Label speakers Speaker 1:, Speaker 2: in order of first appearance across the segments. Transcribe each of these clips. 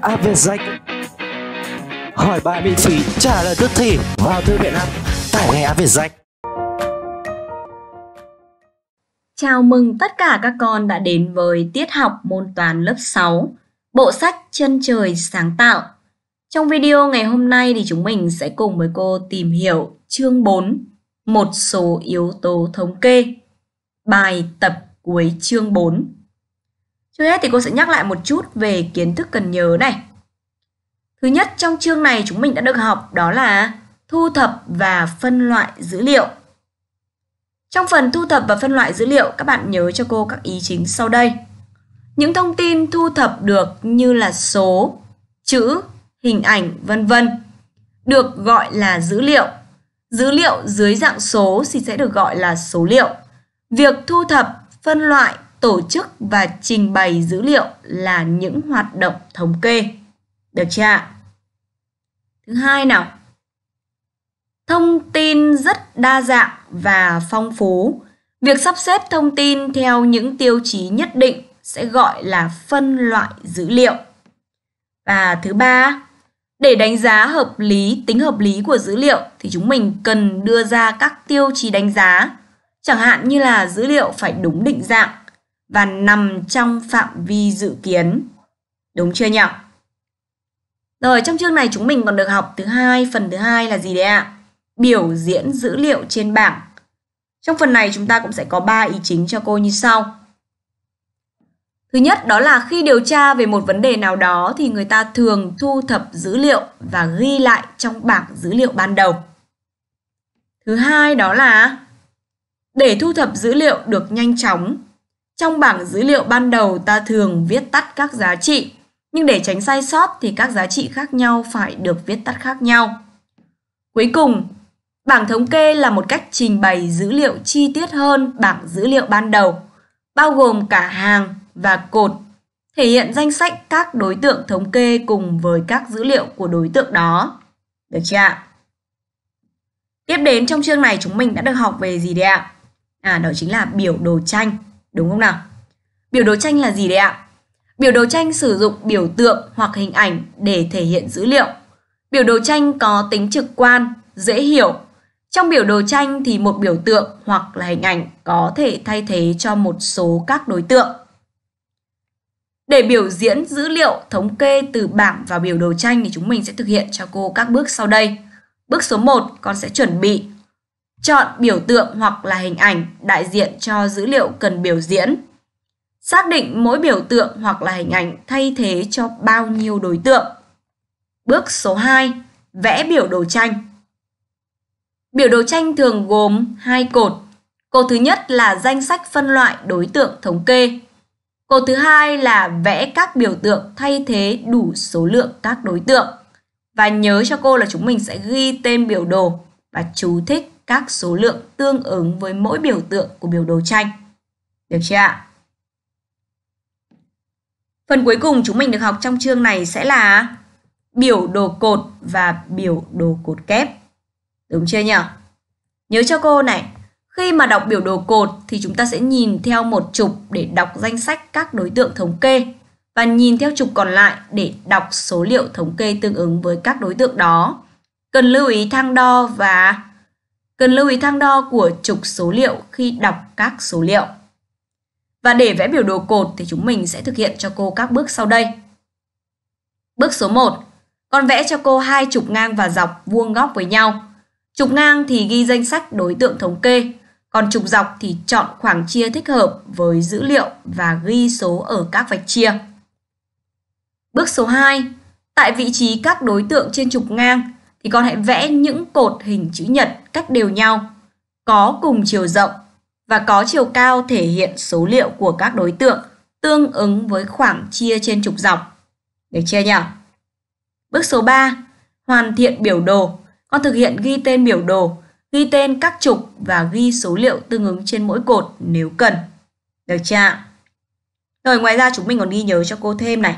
Speaker 1: Áp về danh hỏi bài miễn phí trả lời tức thì vào thư viện app tải ngay Áp về danh Chào mừng tất cả các con đã đến với tiết học môn toán lớp 6, bộ sách Chân trời sáng tạo. Trong video ngày hôm nay thì chúng mình sẽ cùng với cô tìm hiểu chương 4, một số yếu tố thống kê. Bài tập cuối chương 4. Trước hết thì cô sẽ nhắc lại một chút về kiến thức cần nhớ này. Thứ nhất trong chương này chúng mình đã được học đó là thu thập và phân loại dữ liệu. Trong phần thu thập và phân loại dữ liệu, các bạn nhớ cho cô các ý chính sau đây. Những thông tin thu thập được như là số, chữ, hình ảnh, vân vân được gọi là dữ liệu. Dữ liệu dưới dạng số thì sẽ được gọi là số liệu. Việc thu thập, phân loại tổ chức và trình bày dữ liệu là những hoạt động thống kê. Được chưa ạ? Thứ hai nào. Thông tin rất đa dạng và phong phú. Việc sắp xếp thông tin theo những tiêu chí nhất định sẽ gọi là phân loại dữ liệu. Và thứ ba, để đánh giá hợp lý tính hợp lý của dữ liệu thì chúng mình cần đưa ra các tiêu chí đánh giá, chẳng hạn như là dữ liệu phải đúng định dạng và nằm trong phạm vi dự kiến. Đúng chưa nhỉ? Rồi trong chương này chúng mình còn được học thứ hai, phần thứ hai là gì đấy ạ? À? Biểu diễn dữ liệu trên bảng. Trong phần này chúng ta cũng sẽ có 3 ý chính cho cô như sau. Thứ nhất đó là khi điều tra về một vấn đề nào đó thì người ta thường thu thập dữ liệu và ghi lại trong bảng dữ liệu ban đầu. Thứ hai đó là để thu thập dữ liệu được nhanh chóng trong bảng dữ liệu ban đầu ta thường viết tắt các giá trị, nhưng để tránh sai sót thì các giá trị khác nhau phải được viết tắt khác nhau. Cuối cùng, bảng thống kê là một cách trình bày dữ liệu chi tiết hơn bảng dữ liệu ban đầu, bao gồm cả hàng và cột, thể hiện danh sách các đối tượng thống kê cùng với các dữ liệu của đối tượng đó. Được chưa ạ? Tiếp đến trong chương này chúng mình đã được học về gì đấy ạ? À đó chính là biểu đồ tranh đúng không nào? Biểu đồ tranh là gì đấy ạ? Biểu đồ tranh sử dụng biểu tượng hoặc hình ảnh để thể hiện dữ liệu. Biểu đồ tranh có tính trực quan, dễ hiểu. Trong biểu đồ tranh thì một biểu tượng hoặc là hình ảnh có thể thay thế cho một số các đối tượng. Để biểu diễn dữ liệu thống kê từ bảng vào biểu đồ tranh thì chúng mình sẽ thực hiện cho cô các bước sau đây. Bước số 1 con sẽ chuẩn bị chọn biểu tượng hoặc là hình ảnh đại diện cho dữ liệu cần biểu diễn. Xác định mỗi biểu tượng hoặc là hình ảnh thay thế cho bao nhiêu đối tượng. Bước số 2. Vẽ biểu đồ tranh. Biểu đồ tranh thường gồm hai cột. Cột thứ nhất là danh sách phân loại đối tượng thống kê. Cột thứ hai là vẽ các biểu tượng thay thế đủ số lượng các đối tượng. Và nhớ cho cô là chúng mình sẽ ghi tên biểu đồ và chú thích các số lượng tương ứng với mỗi biểu tượng của biểu đồ tranh. Được chưa ạ? Phần cuối cùng chúng mình được học trong chương này sẽ là biểu đồ cột và biểu đồ cột kép. Đúng chưa nhỉ? Nhớ cho cô này, khi mà đọc biểu đồ cột thì chúng ta sẽ nhìn theo một trục để đọc danh sách các đối tượng thống kê và nhìn theo trục còn lại để đọc số liệu thống kê tương ứng với các đối tượng đó. Cần lưu ý thang đo và Cần lưu ý thang đo của trục số liệu khi đọc các số liệu. Và để vẽ biểu đồ cột thì chúng mình sẽ thực hiện cho cô các bước sau đây. Bước số 1. Con vẽ cho cô hai trục ngang và dọc vuông góc với nhau. Trục ngang thì ghi danh sách đối tượng thống kê, còn trục dọc thì chọn khoảng chia thích hợp với dữ liệu và ghi số ở các vạch chia. Bước số 2. Tại vị trí các đối tượng trên trục ngang thì con hãy vẽ những cột hình chữ nhật cách đều nhau, có cùng chiều rộng và có chiều cao thể hiện số liệu của các đối tượng tương ứng với khoảng chia trên trục dọc. Được chưa nhỉ? Bước số 3. Hoàn thiện biểu đồ. Con thực hiện ghi tên biểu đồ, ghi tên các trục và ghi số liệu tương ứng trên mỗi cột nếu cần. Được chưa ạ? Rồi ngoài ra chúng mình còn ghi nhớ cho cô thêm này.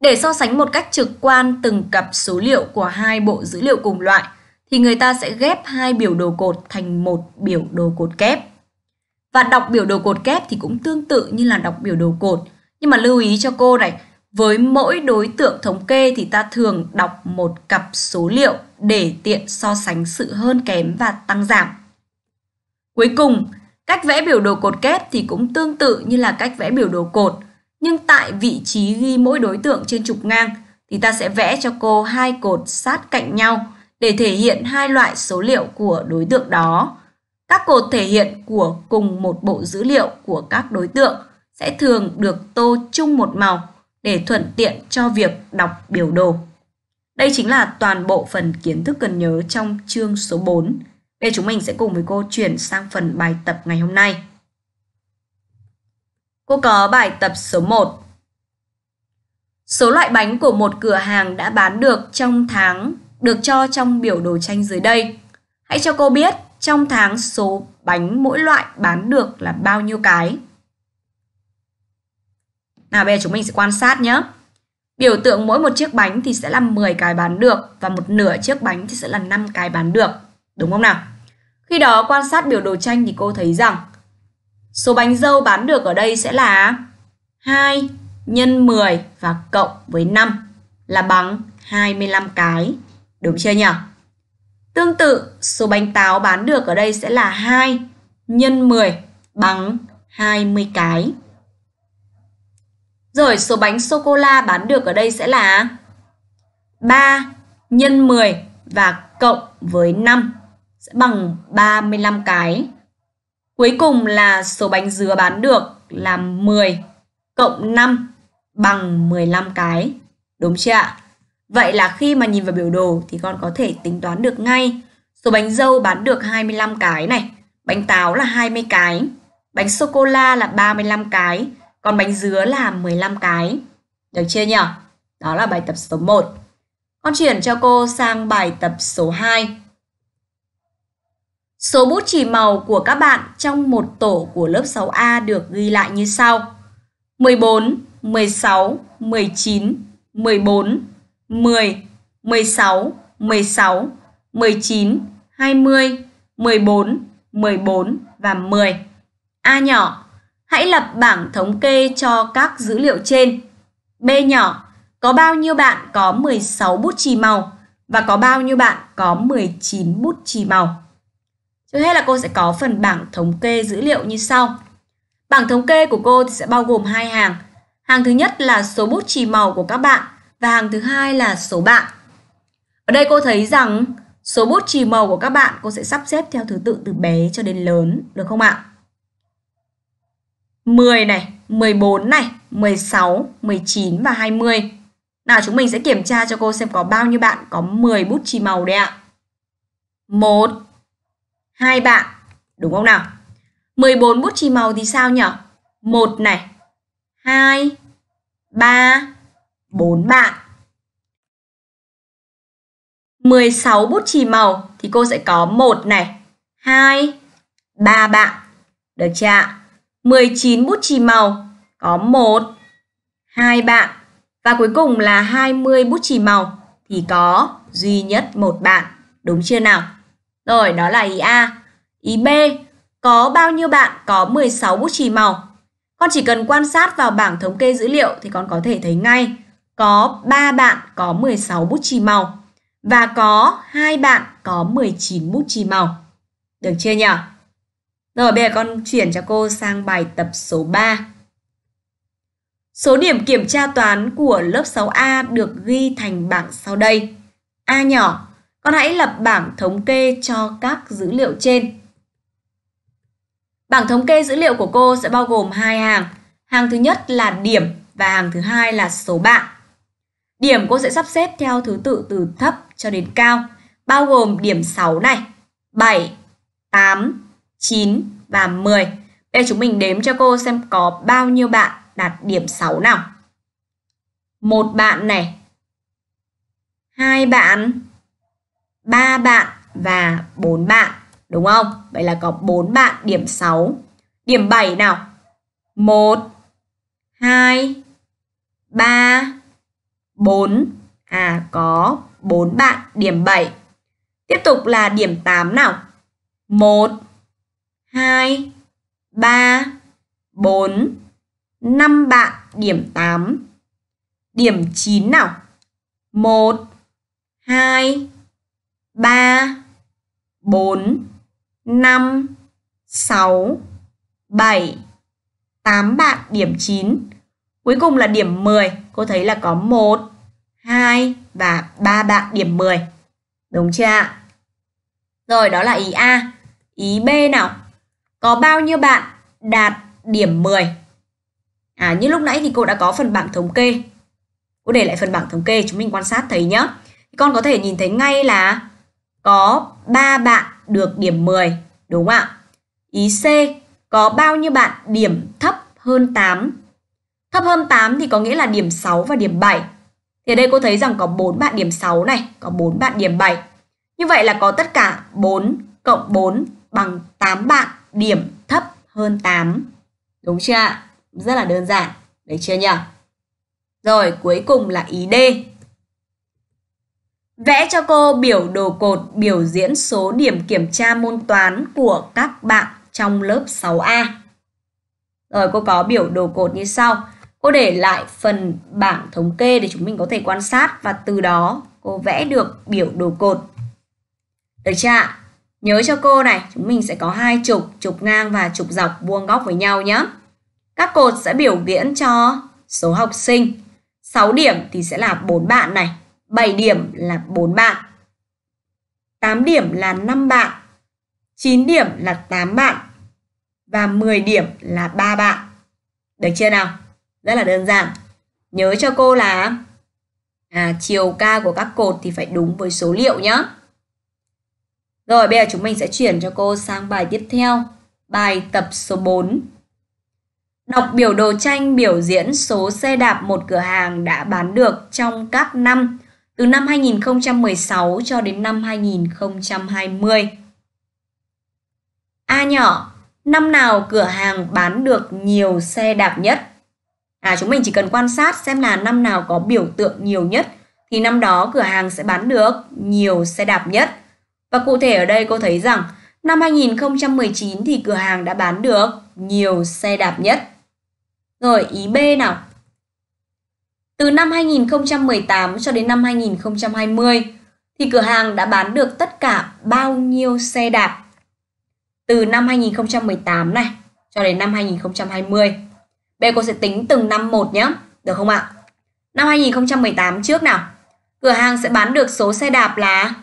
Speaker 1: Để so sánh một cách trực quan từng cặp số liệu của hai bộ dữ liệu cùng loại thì người ta sẽ ghép hai biểu đồ cột thành một biểu đồ cột kép. Và đọc biểu đồ cột kép thì cũng tương tự như là đọc biểu đồ cột. Nhưng mà lưu ý cho cô này, với mỗi đối tượng thống kê thì ta thường đọc một cặp số liệu để tiện so sánh sự hơn kém và tăng giảm. Cuối cùng, cách vẽ biểu đồ cột kép thì cũng tương tự như là cách vẽ biểu đồ cột nhưng tại vị trí ghi mỗi đối tượng trên trục ngang thì ta sẽ vẽ cho cô hai cột sát cạnh nhau để thể hiện hai loại số liệu của đối tượng đó. Các cột thể hiện của cùng một bộ dữ liệu của các đối tượng sẽ thường được tô chung một màu để thuận tiện cho việc đọc biểu đồ. Đây chính là toàn bộ phần kiến thức cần nhớ trong chương số 4. Bây giờ chúng mình sẽ cùng với cô chuyển sang phần bài tập ngày hôm nay. Cô có bài tập số 1. Số loại bánh của một cửa hàng đã bán được trong tháng được cho trong biểu đồ tranh dưới đây. Hãy cho cô biết trong tháng số bánh mỗi loại bán được là bao nhiêu cái. Nào bây giờ chúng mình sẽ quan sát nhé. Biểu tượng mỗi một chiếc bánh thì sẽ là 10 cái bán được và một nửa chiếc bánh thì sẽ là 5 cái bán được. Đúng không nào? Khi đó quan sát biểu đồ tranh thì cô thấy rằng Số bánh dâu bán được ở đây sẽ là 2 nhân 10 và cộng với 5 là bằng 25 cái. Đúng chưa nhỉ? Tương tự, số bánh táo bán được ở đây sẽ là 2 nhân 10 bằng 20 cái. Rồi số bánh sô cô la bán được ở đây sẽ là 3 nhân 10 và cộng với 5 sẽ bằng 35 cái. Cuối cùng là số bánh dứa bán được là 10 cộng 5 bằng 15 cái. Đúng chưa ạ? Vậy là khi mà nhìn vào biểu đồ thì con có thể tính toán được ngay. Số bánh dâu bán được 25 cái này, bánh táo là 20 cái, bánh sô-cô-la là 35 cái, còn bánh dứa là 15 cái. Được chưa nhỉ? Đó là bài tập số 1. Con chuyển cho cô sang bài tập số 2. Số bút chì màu của các bạn trong một tổ của lớp 6A được ghi lại như sau. 14, 16, 19, 14, 10, 16, 16, 19, 20, 14, 14 và 10. A nhỏ, hãy lập bảng thống kê cho các dữ liệu trên. B nhỏ, có bao nhiêu bạn có 16 bút chì màu và có bao nhiêu bạn có 19 bút chì màu? Trước hết là cô sẽ có phần bảng thống kê dữ liệu như sau. Bảng thống kê của cô thì sẽ bao gồm hai hàng. Hàng thứ nhất là số bút chì màu của các bạn và hàng thứ hai là số bạn. Ở đây cô thấy rằng số bút chì màu của các bạn cô sẽ sắp xếp theo thứ tự từ bé cho đến lớn, được không ạ? 10 này, 14 này, 16, 19 và 20. Nào chúng mình sẽ kiểm tra cho cô xem có bao nhiêu bạn có 10 bút chì màu đây ạ. 1 hai bạn, đúng không nào? 14 bút chì màu thì sao nhỉ? Một này, hai, ba, bốn bạn. 16 bút chì màu thì cô sẽ có một này, hai, ba bạn. Được chưa ạ? 19 bút chì màu có một, hai bạn. Và cuối cùng là 20 bút chì màu thì có duy nhất một bạn. Đúng chưa nào? Rồi, đó là ý A. Ý B, có bao nhiêu bạn có 16 bút chì màu? Con chỉ cần quan sát vào bảng thống kê dữ liệu thì con có thể thấy ngay có 3 bạn có 16 bút chì màu và có 2 bạn có 19 bút chì màu. Được chưa nhỉ? Rồi bây giờ con chuyển cho cô sang bài tập số 3. Số điểm kiểm tra toán của lớp 6A được ghi thành bảng sau đây. A nhỏ con hãy lập bảng thống kê cho các dữ liệu trên. Bảng thống kê dữ liệu của cô sẽ bao gồm hai hàng. Hàng thứ nhất là điểm và hàng thứ hai là số bạn. Điểm cô sẽ sắp xếp theo thứ tự từ thấp cho đến cao, bao gồm điểm 6 này, 7, 8, 9 và 10. Bây chúng mình đếm cho cô xem có bao nhiêu bạn đạt điểm 6 nào. Một bạn này, hai bạn, ba bạn và bốn bạn, đúng không? Vậy là có bốn bạn điểm 6. Điểm 7 nào. 1 2 3 4 à có 4 bạn điểm 7. Tiếp tục là điểm 8 nào. 1 2 3 4 5 bạn điểm 8. Điểm 9 nào. 1 2 3 4 5 6 7 8 bạn điểm 9. Cuối cùng là điểm 10, cô thấy là có 1 2 và 3 bạn điểm 10. Đúng chưa ạ? Rồi đó là ý A. Ý B nào? Có bao nhiêu bạn đạt điểm 10? À như lúc nãy thì cô đã có phần bảng thống kê. Cô để lại phần bảng thống kê chúng mình quan sát thấy nhá. Con có thể nhìn thấy ngay là có 3 bạn được điểm 10, đúng không ạ? Ý C, có bao nhiêu bạn điểm thấp hơn 8? Thấp hơn 8 thì có nghĩa là điểm 6 và điểm 7. Thì ở đây cô thấy rằng có 4 bạn điểm 6 này, có 4 bạn điểm 7. Như vậy là có tất cả 4 cộng 4 bằng 8 bạn điểm thấp hơn 8. Đúng chưa ạ? Rất là đơn giản. Đấy chưa nhỉ? Rồi, cuối cùng là ý D. Vẽ cho cô biểu đồ cột biểu diễn số điểm kiểm tra môn toán của các bạn trong lớp 6A. Rồi cô có biểu đồ cột như sau. Cô để lại phần bảng thống kê để chúng mình có thể quan sát và từ đó cô vẽ được biểu đồ cột. Được chưa ạ? Nhớ cho cô này, chúng mình sẽ có hai trục, trục ngang và trục dọc vuông góc với nhau nhé. Các cột sẽ biểu diễn cho số học sinh. 6 điểm thì sẽ là 4 bạn này, 7 điểm là 4 bạn. 8 điểm là 5 bạn. 9 điểm là 8 bạn. Và 10 điểm là 3 bạn. Được chưa nào? Rất là đơn giản. Nhớ cho cô là à, chiều cao của các cột thì phải đúng với số liệu nhé. Rồi bây giờ chúng mình sẽ chuyển cho cô sang bài tiếp theo. Bài tập số 4. Đọc biểu đồ tranh biểu diễn số xe đạp một cửa hàng đã bán được trong các năm từ năm 2016 cho đến năm 2020. A nhỏ, năm nào cửa hàng bán được nhiều xe đạp nhất? À chúng mình chỉ cần quan sát xem là năm nào có biểu tượng nhiều nhất thì năm đó cửa hàng sẽ bán được nhiều xe đạp nhất. Và cụ thể ở đây cô thấy rằng năm 2019 thì cửa hàng đã bán được nhiều xe đạp nhất. Rồi ý B nào, từ năm 2018 cho đến năm 2020 thì cửa hàng đã bán được tất cả bao nhiêu xe đạp? Từ năm 2018 này cho đến năm 2020. Bây giờ cô sẽ tính từng năm một nhé, được không ạ? Năm 2018 trước nào. Cửa hàng sẽ bán được số xe đạp là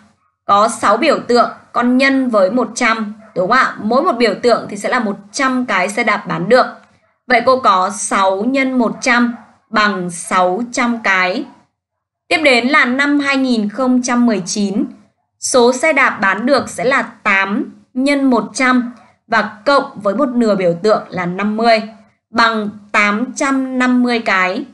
Speaker 1: có 6 biểu tượng con nhân với 100, đúng không ạ? Mỗi một biểu tượng thì sẽ là 100 cái xe đạp bán được. Vậy cô có 6 nhân 100 bằng 600 cái. Tiếp đến là năm 2019, số xe đạp bán được sẽ là 8 nhân 100 và cộng với một nửa biểu tượng là 50 bằng 850 cái.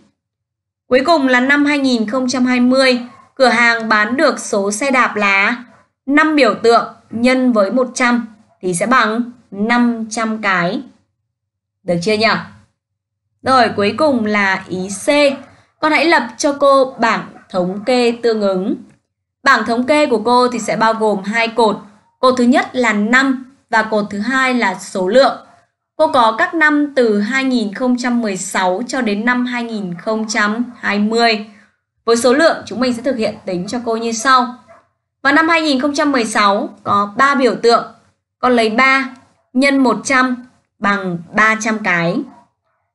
Speaker 1: Cuối cùng là năm 2020, cửa hàng bán được số xe đạp là 5 biểu tượng nhân với 100 thì sẽ bằng 500 cái. Được chưa nhỉ? Rồi cuối cùng là ý C. Con hãy lập cho cô bảng thống kê tương ứng. Bảng thống kê của cô thì sẽ bao gồm hai cột. Cột thứ nhất là năm và cột thứ hai là số lượng. Cô có các năm từ 2016 cho đến năm 2020. Với số lượng chúng mình sẽ thực hiện tính cho cô như sau. Vào năm 2016 có 3 biểu tượng. Con lấy 3 nhân 100 bằng 300 cái.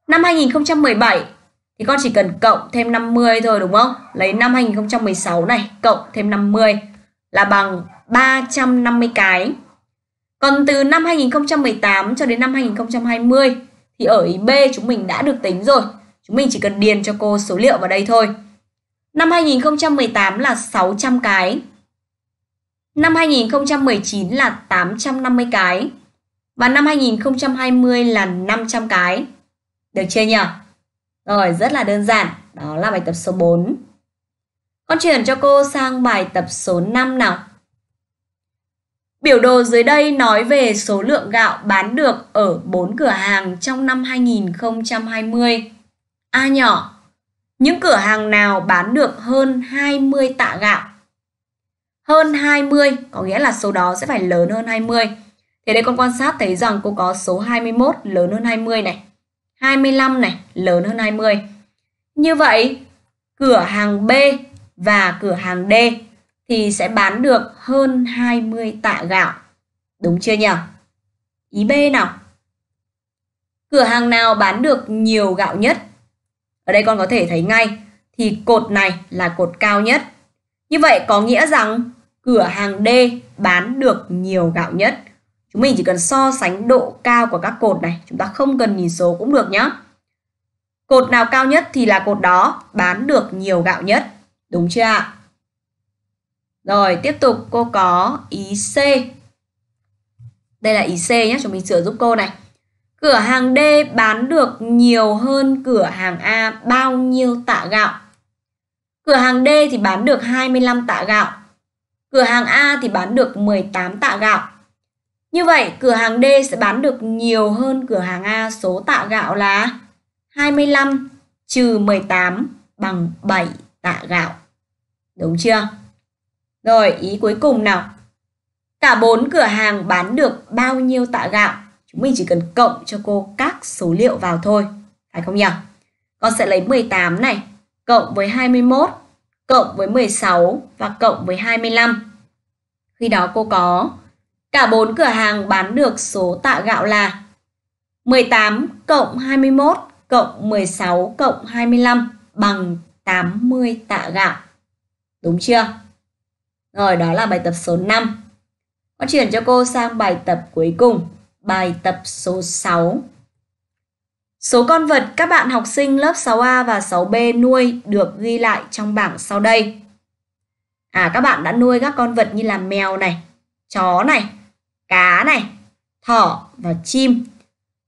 Speaker 1: Năm 2017 thì con chỉ cần cộng thêm 50 thôi đúng không? Lấy năm 2016 này cộng thêm 50 là bằng 350 cái. Còn từ năm 2018 cho đến năm 2020 thì ở ý B chúng mình đã được tính rồi. Chúng mình chỉ cần điền cho cô số liệu vào đây thôi. Năm 2018 là 600 cái. Năm 2019 là 850 cái. Và năm 2020 là 500 cái. Được chưa nhỉ? Rồi, rất là đơn giản. Đó là bài tập số 4. Con chuyển cho cô sang bài tập số 5 nào. Biểu đồ dưới đây nói về số lượng gạo bán được ở 4 cửa hàng trong năm 2020. A nhỏ, những cửa hàng nào bán được hơn 20 tạ gạo? Hơn 20 có nghĩa là số đó sẽ phải lớn hơn 20. Thế đây con quan sát thấy rằng cô có số 21 lớn hơn 20 này. 25 này lớn hơn 20. Như vậy, cửa hàng B và cửa hàng D thì sẽ bán được hơn 20 tạ gạo. Đúng chưa nhỉ? Ý B nào. Cửa hàng nào bán được nhiều gạo nhất? Ở đây con có thể thấy ngay thì cột này là cột cao nhất. Như vậy có nghĩa rằng cửa hàng D bán được nhiều gạo nhất. Chúng mình chỉ cần so sánh độ cao của các cột này, chúng ta không cần nhìn số cũng được nhé. Cột nào cao nhất thì là cột đó bán được nhiều gạo nhất, đúng chưa ạ? Rồi, tiếp tục cô có ý C. Đây là ý C nhé, chúng mình sửa giúp cô này. Cửa hàng D bán được nhiều hơn cửa hàng A bao nhiêu tạ gạo? Cửa hàng D thì bán được 25 tạ gạo. Cửa hàng A thì bán được 18 tạ gạo như vậy, cửa hàng D sẽ bán được nhiều hơn cửa hàng A số tạ gạo là 25 trừ 18 bằng 7 tạ gạo. Đúng chưa? Rồi, ý cuối cùng nào. Cả bốn cửa hàng bán được bao nhiêu tạ gạo? Chúng mình chỉ cần cộng cho cô các số liệu vào thôi. Phải không nhỉ? Con sẽ lấy 18 này, cộng với 21, cộng với 16 và cộng với 25. Khi đó cô có Cả bốn cửa hàng bán được số tạ gạo là 18 cộng 21 cộng 16 cộng 25 bằng 80 tạ gạo. Đúng chưa? Rồi đó là bài tập số 5. Con chuyển cho cô sang bài tập cuối cùng, bài tập số 6. Số con vật các bạn học sinh lớp 6A và 6B nuôi được ghi lại trong bảng sau đây. À các bạn đã nuôi các con vật như là mèo này, chó này, cá này, thỏ và chim.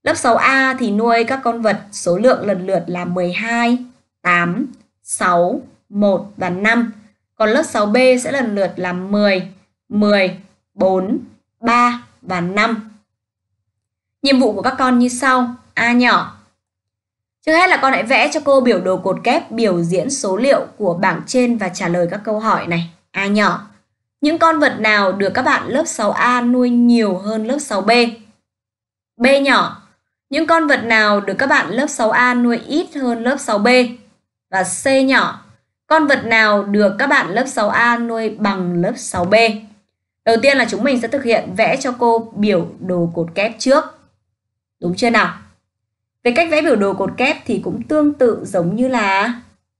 Speaker 1: Lớp 6A thì nuôi các con vật số lượng lần lượt là 12, 8, 6, 1 và 5. Còn lớp 6B sẽ lần lượt là 10, 10, 4, 3 và 5. Nhiệm vụ của các con như sau. A nhỏ. Trước hết là con hãy vẽ cho cô biểu đồ cột kép biểu diễn số liệu của bảng trên và trả lời các câu hỏi này. A nhỏ. Những con vật nào được các bạn lớp 6A nuôi nhiều hơn lớp 6B? B nhỏ. Những con vật nào được các bạn lớp 6A nuôi ít hơn lớp 6B? Và C nhỏ. Con vật nào được các bạn lớp 6A nuôi bằng lớp 6B? Đầu tiên là chúng mình sẽ thực hiện vẽ cho cô biểu đồ cột kép trước. Đúng chưa nào? Về cách vẽ biểu đồ cột kép thì cũng tương tự giống như là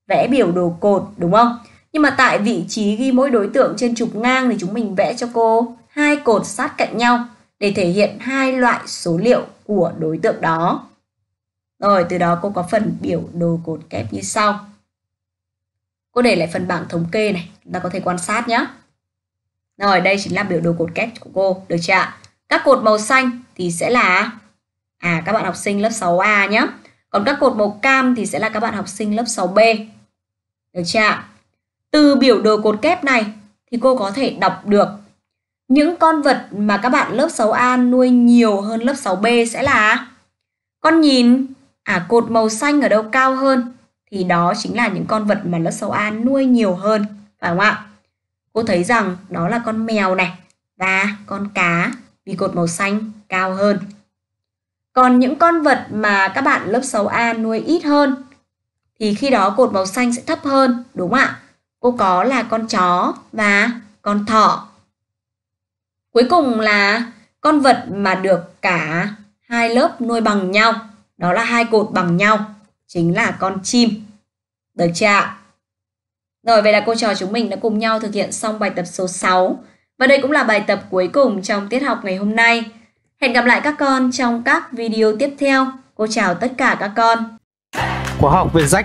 Speaker 1: vẽ biểu đồ cột đúng không? Nhưng mà tại vị trí ghi mỗi đối tượng trên trục ngang thì chúng mình vẽ cho cô hai cột sát cạnh nhau để thể hiện hai loại số liệu của đối tượng đó. Rồi từ đó cô có phần biểu đồ cột kép như sau. Cô để lại phần bảng thống kê này, chúng ta có thể quan sát nhé. Rồi đây chính là biểu đồ cột kép của cô, được chưa ạ? Các cột màu xanh thì sẽ là à các bạn học sinh lớp 6A nhé. Còn các cột màu cam thì sẽ là các bạn học sinh lớp 6B. Được chưa ạ? Từ biểu đồ cột kép này thì cô có thể đọc được những con vật mà các bạn lớp 6A nuôi nhiều hơn lớp 6B sẽ là con nhìn à cột màu xanh ở đâu cao hơn thì đó chính là những con vật mà lớp 6A nuôi nhiều hơn phải không ạ? Cô thấy rằng đó là con mèo này và con cá vì cột màu xanh cao hơn. Còn những con vật mà các bạn lớp 6A nuôi ít hơn thì khi đó cột màu xanh sẽ thấp hơn đúng không ạ? Cô có là con chó và con thỏ. Cuối cùng là con vật mà được cả hai lớp nuôi bằng nhau, đó là hai cột bằng nhau, chính là con chim. Được chưa ạ? Rồi, vậy là cô trò chúng mình đã cùng nhau thực hiện xong bài tập số 6. Và đây cũng là bài tập cuối cùng trong tiết học ngày hôm nay. Hẹn gặp lại các con trong các video tiếp theo. Cô chào tất cả các con. Khóa học về rách